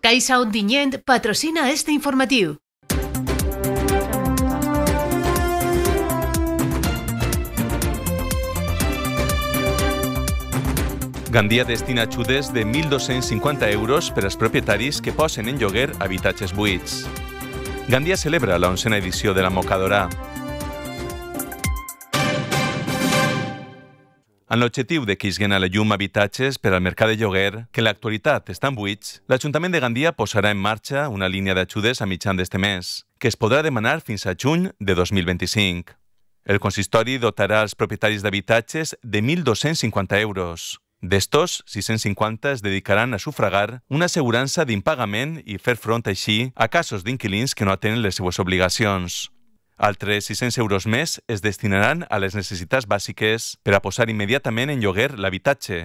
Caixa Ondinyent patrocina este informatiu. Gandia destina ajudes de 1.250 euros per als propietaris que posen en lloguer habitatges buits. Gandia celebra la onzena edició de la Mocadora, Amb l'objectiu de que a la llum habitatges per al mercat de lloguer, que en l'actualitat estan buits, l'Ajuntament de Gandia posarà en marxa una línia d'ajudes a mitjan d'este mes, que es podrà demanar fins a juny de 2025. El consistori dotarà els propietaris d'habitatges de 1.250 euros. D'estos, 650 es dedicaran a sufragar una assegurança d'impagament i fer front així a casos d'inquilins que no atenen les seues obligacions. Altres 600 euros més es destinaran a les necessitats bàsiques per a posar immediatament en lloguer l'habitatge.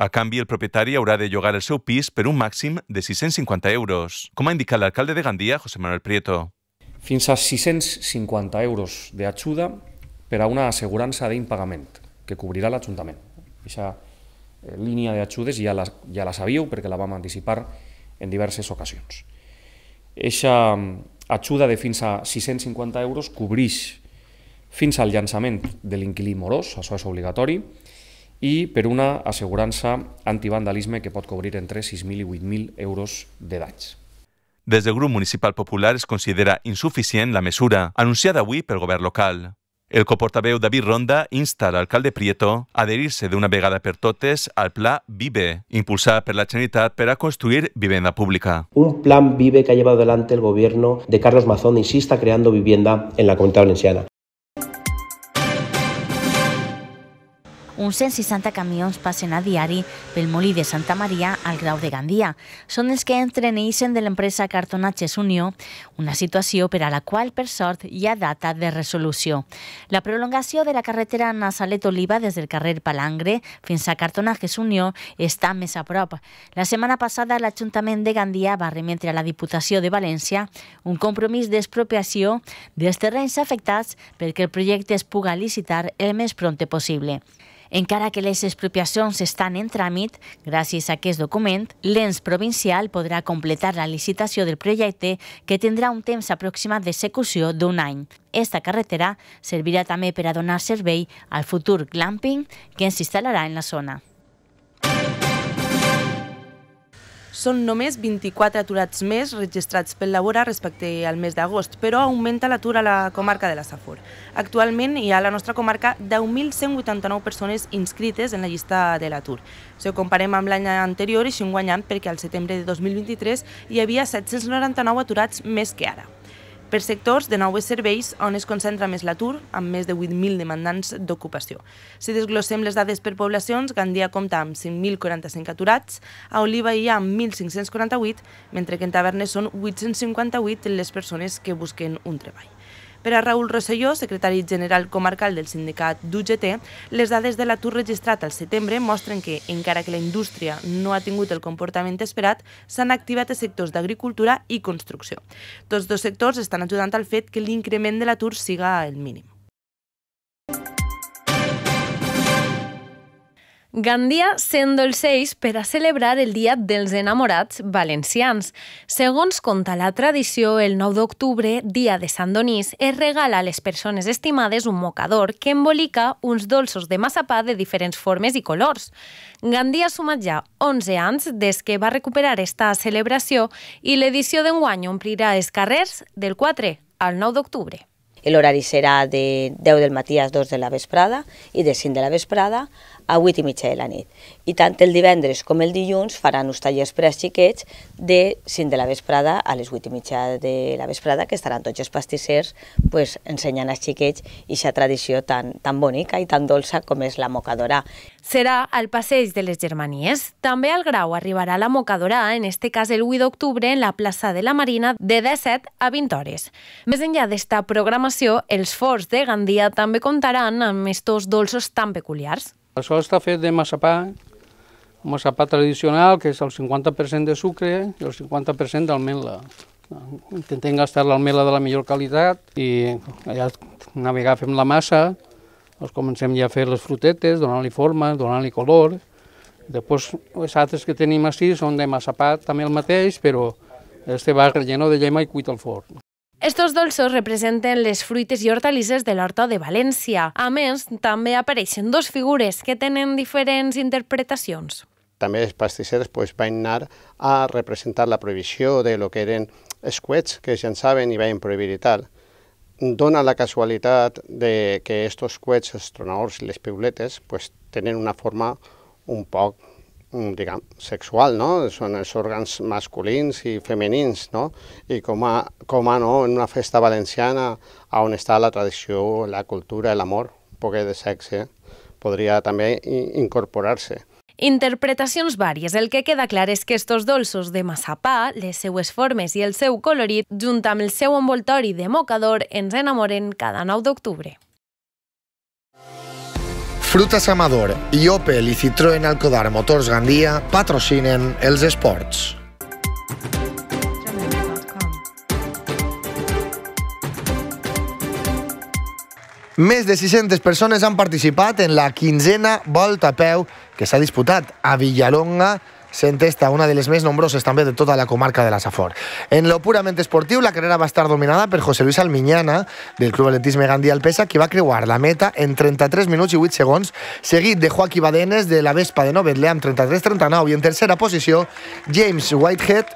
A canvi, el propietari haurà de llogar el seu pis per un màxim de 650 euros, com ha indicat l'alcalde de Gandia, José Manuel Prieto. Fins a 650 euros d'ajuda per a una assegurança d'impagament que cobrirà l'Ajuntament. Aquesta eh, línia d'ajudes ja, la, ja la sabíeu perquè la vam anticipar en diverses ocasions. Eixa ajuda de fins a 650 euros cobreix fins al llançament de l'inquilí morós, això és obligatori, i per una assegurança antivandalisme que pot cobrir entre 6.000 i 8.000 euros de danys. Des del grup municipal popular es considera insuficient la mesura anunciada avui pel govern local. El coportabeu David Ronda insta alcalde Prieto a adherirse de una vegada per totes al plan Vive, impulsado por la Generalitat para construir vivienda pública. Un plan Vive que ha llevado adelante el gobierno de Carlos Mazón, insista, creando vivienda en la comunidad valenciana. uns 160 camions passen a diari pel molí de Santa Maria al grau de Gandia. Són els que entren i eixen de l'empresa Cartonatges Unió, una situació per a la qual, per sort, hi ha data de resolució. La prolongació de la carretera Nazalet Oliva des del carrer Palangre fins a Cartonatges Unió està més a prop. La setmana passada l'Ajuntament de Gandia va remetre a la Diputació de València un compromís d'expropiació dels terrenys afectats perquè el projecte es puga licitar el més pront possible. Encara que les expropiacions estan en tràmit, gràcies a aquest document, l'ens provincial podrà completar la licitació del projecte que tindrà un temps aproximat d'execució d'un any. Esta carretera servirà també per a donar servei al futur glamping que s'instal·larà en la zona. Són només 24 aturats més registrats pel Labora respecte al mes d'agost, però augmenta l'atur a la comarca de la Safor. Actualment hi ha a la nostra comarca 10.189 persones inscrites en la llista de l'atur. Si ho comparem amb l'any anterior, així guanyant perquè al setembre de 2023 hi havia 799 aturats més que ara per sectors de nou serveis on es concentra més l'atur, amb més de 8.000 demandants d'ocupació. Si desglossem les dades per poblacions, Gandia compta amb 5.045 aturats, a Oliva hi ha 1.548, mentre que en Tavernes són 858 les persones que busquen un treball. Per a Raül Rosselló, secretari general comarcal del sindicat d'UGT, les dades de l'atur registrat al setembre mostren que, encara que la indústria no ha tingut el comportament esperat, s'han activat els sectors d'agricultura i construcció. Tots dos sectors estan ajudant al fet que l'increment de l'atur siga el mínim. Gandia 106 per a celebrar el Dia dels Enamorats Valencians. Segons conta la tradició, el 9 d'octubre, dia de Sant Donís, es regala a les persones estimades un mocador que embolica uns dolços de massapà de diferents formes i colors. Gandia suma ja 11 anys des que va recuperar esta celebració i l'edició d'enguany omplirà els carrers del 4 al 9 d'octubre. L'horari serà de 10 del matí a 2 de la vesprada i de 5 de la vesprada a 8 i mitja de la nit. I tant el divendres com el dilluns faran uns tallers per als xiquets de 5 de la vesprada a les 8 i mitja de la vesprada, que estaran tots els pastissers pues, ensenyant als xiquets aquesta tradició tan, tan bonica i tan dolça com és la mocadora. Serà al Passeig de les Germanies. També al Grau arribarà la mocadora, en este cas el 8 d'octubre, en la plaça de la Marina, de 17 a 20 hores. Més enllà d'esta programació, els forts de Gandia també comptaran amb estos dolços tan peculiars. Això està fet de massapà, massapà tradicional, que és el 50% de sucre i el 50% d'almela. Intentem gastar l'almela de la millor qualitat i allà navegar fem la massa, doncs comencem ja a fer les frutetes, donant-li forma, donant-li color. Després, les altres que tenim així són de massapà, també el mateix, però este va relleno de llema i cuit al forn. Estos dolços representen les fruites i hortalisses de l'horta de València. A més, també apareixen dos figures que tenen diferents interpretacions. També els pastissers pues, van anar a representar la prohibició de lo que eren escuets que en saben i van prohibir i tal. Dona la casualitat de que estos escuets, els tronadors i les piuletes, pues, tenen una forma un poc Mm, diguem, sexual, no? Són els òrgans masculins i femenins, no? I com a, com a no, en una festa valenciana on està la tradició, la cultura, l'amor, un poc de sexe, podria també incorporar-se. Interpretacions vàries. El que queda clar és que estos dolços de massapà, les seues formes i el seu colorit, junt amb el seu envoltori de mocador, ens enamoren cada 9 d'octubre. Frutas Amador i Opel i Citroën Alcodar Motors Gandia patrocinen els esports. Més de 600 persones han participat en la quinzena volta a peu que s'ha disputat a Villalonga s'entesta una de les més nombroses també de tota la comarca de la Safor. En lo purament esportiu, la carrera va estar dominada per José Luis Alminyana, del Club Atletisme Gandhi Alpesa, que va creuar la meta en 33 minuts i 8 segons, seguit de Joaquí Badenes, de la Vespa de Novetle, amb 33-39, i en tercera posició, James Whitehead,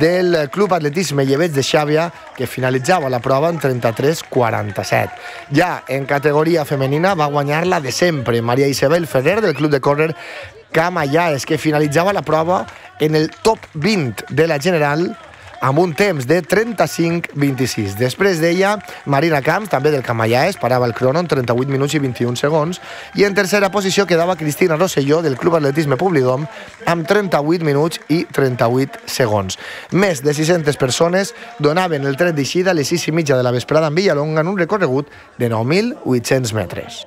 del Club Atletisme Llevets de Xàbia, que finalitzava la prova en 33-47. Ja en categoria femenina va guanyar la de sempre, Maria Isabel Ferrer, del Club de Córrer Camayaes, que finalitzava la prova en el top 20 de la General amb un temps de 35-26. Després d'ella, Marina Camps, també del Camallaes, parava el crono en 38 minuts i 21 segons, i en tercera posició quedava Cristina Rosselló, del Club Atletisme Publidom, amb 38 minuts i 38 segons. Més de 600 persones donaven el tret d'eixida a les 6 i mitja de la vesprada en Villalonga en un recorregut de 9.800 metres.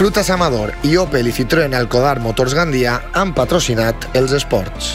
Frutas Amador i Opel i Citroën Alcodar Motors Gandia han patrocinat els esports.